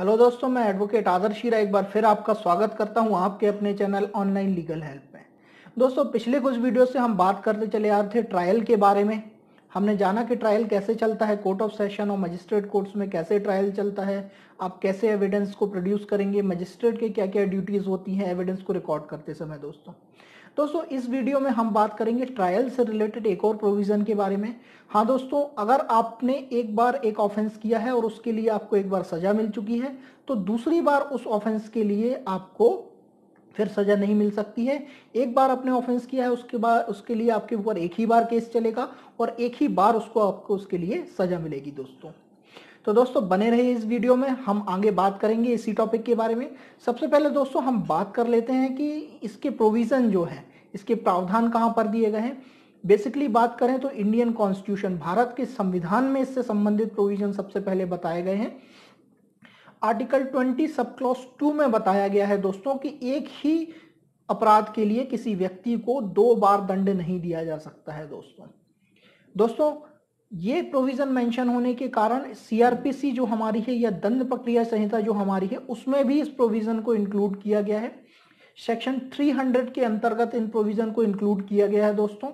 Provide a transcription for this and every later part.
hello दोस्तों मैं advocate आदर्श शीरा एक बार फिर आपका स्वागत करता हूं आपके अपने चैनल ऑनलाइन लीगल हेल्प में दोस्तों पिछले कुछ वीडियो से हम बात करते चले आ रहे थे ट्रायल के बारे में हमने जाना कि ट्रायल कैसे चलता है कोर्ट ऑफ सेशन और मजिस्ट्रेट कोर्ट्स में कैसे ट्रायल चलता है आप कैसे एविडेंस को प्रोड्यूस करेंगे मजिस्ट्रेट के क्या क्या ड्यूटीज़ होती हैं एविडेंस को रिकॉर्ड करते समय दोस्तों दोस्तों इस वीडियो में हम बात करेंगे ट्रायल से रिलेटेड एक और प्रोविज़न के बारे में हाँ दोस्तों अगर आपने एक बार एक ऑफेंस किया है और उसके लिए आपको एक बार सज़ा मिल चुकी है तो दूसरी बार उस ऑफेंस के लिए आपको फिर सजा नहीं मिल सकती है एक बार आपने ऑफेंस किया है उसके बाद उसके लिए आपके ऊपर एक ही बार केस चलेगा और एक ही बार उसको आपको उसके लिए सजा मिलेगी दोस्तों तो दोस्तों बने रहे इस वीडियो में हम आगे बात करेंगे इसी टॉपिक के बारे में सबसे पहले दोस्तों हम बात कर लेते हैं कि इसके प्रोविज़न जो है इसके प्रावधान कहाँ पर दिए गए हैं बेसिकली बात करें तो इंडियन कॉन्स्टिट्यूशन भारत के संविधान में इससे संबंधित प्रोविज़न सबसे पहले बताए गए हैं आर्टिकल 20 सब क्लॉस टू में बताया गया है दोस्तों कि एक ही अपराध के लिए किसी व्यक्ति को दो बार दंड नहीं दिया जा सकता है दोस्तों दोस्तों ये प्रोविजन मेंशन होने के कारण सीआरपीसी जो हमारी है या दंड प्रक्रिया संहिता जो हमारी है उसमें भी इस प्रोविजन को इंक्लूड किया गया है सेक्शन 300 के अंतर्गत इन प्रोविजन को इंक्लूड किया गया है दोस्तों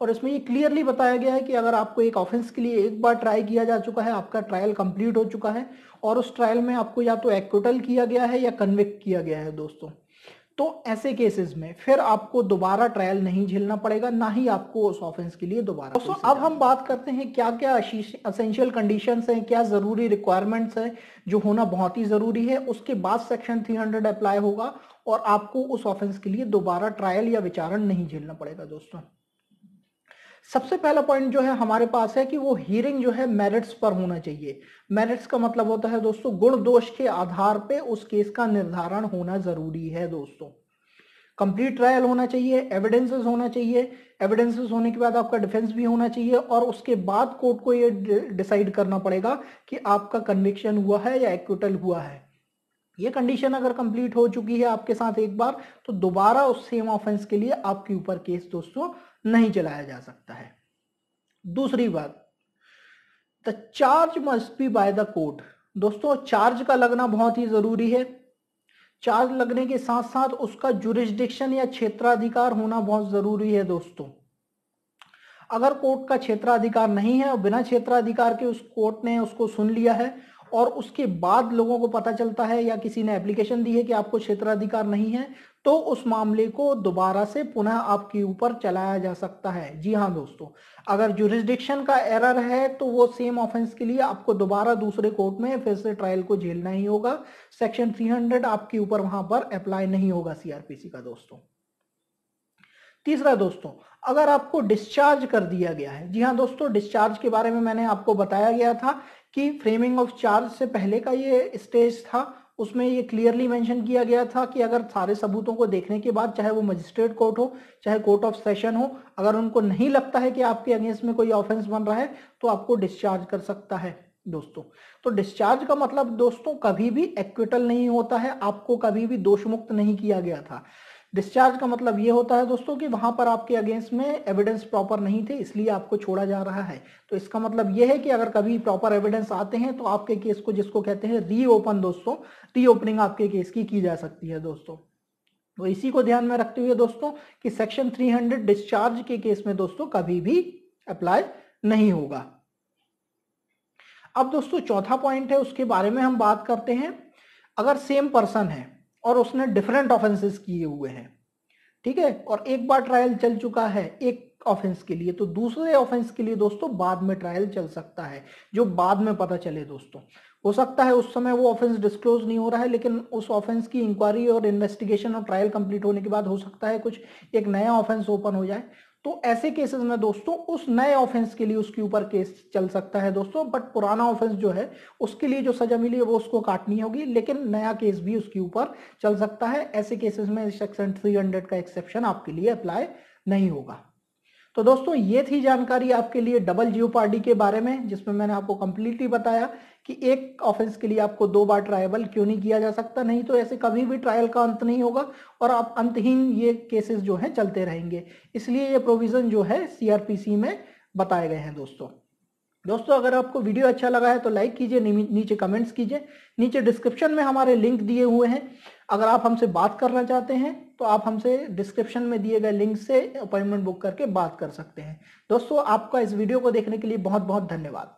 और इसमें ये क्लियरली बताया गया है कि अगर आपको एक ऑफेंस के लिए एक बार ट्राई किया जा चुका है आपका ट्रायल कंप्लीट हो चुका है और उस ट्रायल में आपको या तो एक्विटल किया गया है या कन्विक्ट किया गया है दोस्तों तो ऐसे केसेस में फिर आपको दोबारा ट्रायल नहीं झेलना पड़ेगा ना ही आपको उस ऑफेंस के लिए दोबारा दोस्तों अब हम बात करते हैं क्या क्या असेंशियल कंडीशंस हैं क्या जरूरी रिक्वायरमेंट्स हैं जो होना बहुत ही जरूरी है उसके बाद सेक्शन 300 अप्लाई होगा और आपको उस ऑफेंस के लिए दोबारा ट्रायल या विचारण नहीं झेलना पड़ेगा दोस्तों सबसे पहला पॉइंट जो है हमारे पास है कि वो हियरिंग जो है मेरिट्स पर होना चाहिए मेरिट्स का मतलब होता है दोस्तों गुण दोष के आधार पे उस केस का निर्धारण होना जरूरी है दोस्तों कंप्लीट ट्रायल होना चाहिए एविडेंसेस होना चाहिए एविडेंसेस होने के बाद आपका डिफेंस भी होना चाहिए और उसके बाद कोर्ट को ये डिसाइड करना पड़ेगा कि आपका कन्विक्शन हुआ है या एक्विटल हुआ है ये कंडीशन अगर कंप्लीट हो चुकी है आपके साथ एक बार तो दोबारा उस सेम ऑफेंस के लिए आपके ऊपर केस दोस्तों नहीं चलाया जा सकता है दूसरी बात the charge must be by the court दोस्तों चार्ज का लगना बहुत ही जरूरी है चार्ज लगने के साथ साथ उसका जुरिस्डिक्शन या क्षेत्राधिकार होना बहुत जरूरी है दोस्तों अगर कोर्ट का क्षेत्राधिकार नहीं है और बिना क्षेत्राधिकार के उस कोर्ट ने उसको सुन लिया है और उसके बाद लोगों को पता चलता है या किसी ने एप्लीकेशन दी है कि आपको क्षेत्राधिकार नहीं है तो उस मामले को दोबारा से पुनः आपके ऊपर चलाया जा सकता है जी हाँ दोस्तों अगर जुरिस्डिक्शन का एरर है तो वो सेम ऑफेंस के लिए आपको दोबारा दूसरे कोर्ट में फिर से ट्रायल को झेलना ही होगा सेक्शन 300 आपके ऊपर वहां पर अप्लाई नहीं होगा सीआरपीसी का दोस्तों तीसरा दोस्तों अगर आपको डिस्चार्ज कर दिया गया है जी हाँ दोस्तों डिस्चार्ज के बारे में मैंने आपको बताया गया था कि फ्रेमिंग ऑफ चार्ज से पहले का ये स्टेज था उसमें ये क्लियरली मेंशन किया गया था कि अगर सारे सबूतों को देखने के बाद चाहे वो मजिस्ट्रेट कोर्ट हो चाहे कोर्ट ऑफ सेशन हो अगर उनको नहीं लगता है कि आपके अगेंस्ट में कोई ऑफेंस बन रहा है तो आपको डिस्चार्ज कर सकता है दोस्तों तो डिस्चार्ज का मतलब दोस्तों कभी भी एक्विटल नहीं होता है आपको कभी भी दोष मुक्त नहीं किया गया था डिस्चार्ज का मतलब ये होता है दोस्तों कि वहां पर आपके अगेंस्ट में एविडेंस प्रॉपर नहीं थे इसलिए आपको छोड़ा जा रहा है तो इसका मतलब ये है कि अगर कभी प्रॉपर एविडेंस आते हैं तो आपके केस को जिसको कहते हैं रीओपन दोस्तों रीओपनिंग आपके केस की की जा सकती है दोस्तों तो इसी को ध्यान में रखते हुए दोस्तों कि सेक्शन थ्री डिस्चार्ज के केस में दोस्तों कभी भी अप्लाई नहीं होगा अब दोस्तों चौथा पॉइंट है उसके बारे में हम बात करते हैं अगर सेम पर्सन है और उसने डिफरेंट ऑफेंसेस किए हुए हैं ठीक है और एक बार ट्रायल चल चुका है एक ऑफेंस के लिए तो दूसरे ऑफेंस के लिए दोस्तों बाद में ट्रायल चल सकता है जो बाद में पता चले दोस्तों हो सकता है उस समय वो ऑफेंस डिस्क्लोज नहीं हो रहा है लेकिन उस ऑफेंस की इंक्वायरी और इन्वेस्टिगेशन और ट्रायल कंप्लीट होने के बाद हो सकता है कुछ एक नया ऑफेंस ओपन हो जाए तो ऐसे केसेस में दोस्तों उस नए ऑफेंस के लिए उसके ऊपर केस चल सकता है दोस्तों बट पुराना ऑफेंस जो है उसके लिए जो सजा मिली है वो उसको काटनी होगी लेकिन नया केस भी उसके ऊपर चल सकता है ऐसे केसेस में सेक्शन 300 का एक्सेप्शन आपके लिए अप्लाई नहीं होगा तो दोस्तों ये थी जानकारी आपके लिए डबल जियो पार्टी के बारे में जिसमें मैंने आपको कंप्लीटली बताया कि एक ऑफेंस के लिए आपको दो बार ट्रायल क्यों नहीं किया जा सकता नहीं तो ऐसे कभी भी ट्रायल का अंत नहीं होगा और आप अंतहीन ये केसेस जो हैं चलते रहेंगे इसलिए ये प्रोविज़न जो है सीआरपीसी में बताए गए हैं दोस्तों दोस्तों अगर आपको वीडियो अच्छा लगा है तो लाइक कीजिए नीचे कमेंट्स कीजिए नीचे डिस्क्रिप्शन में हमारे लिंक दिए हुए हैं अगर आप हमसे बात करना चाहते हैं तो आप हमसे डिस्क्रिप्शन में दिए गए लिंक से अपॉइंटमेंट बुक करके बात कर सकते हैं दोस्तों आपका इस वीडियो को देखने के लिए बहुत बहुत धन्यवाद